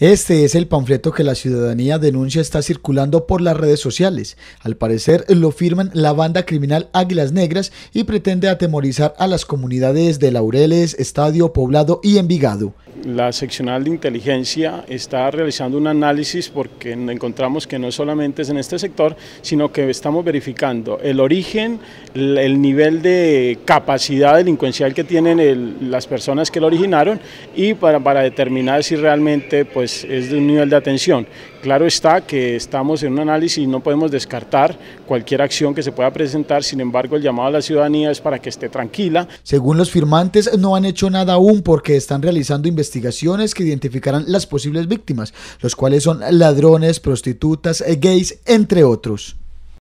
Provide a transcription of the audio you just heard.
Este es el panfleto que la ciudadanía denuncia está circulando por las redes sociales. Al parecer lo firman la banda criminal Águilas Negras y pretende atemorizar a las comunidades de Laureles, Estadio, Poblado y Envigado. La seccional de inteligencia está realizando un análisis porque encontramos que no solamente es en este sector, sino que estamos verificando el origen, el nivel de capacidad delincuencial que tienen las personas que lo originaron y para, para determinar si realmente pues, es de un nivel de atención. Claro está que estamos en un análisis y no podemos descartar cualquier acción que se pueda presentar, sin embargo el llamado a la ciudadanía es para que esté tranquila. Según los firmantes no han hecho nada aún porque están realizando investigaciones investigaciones que identificarán las posibles víctimas, los cuales son ladrones, prostitutas, eh, gays, entre otros.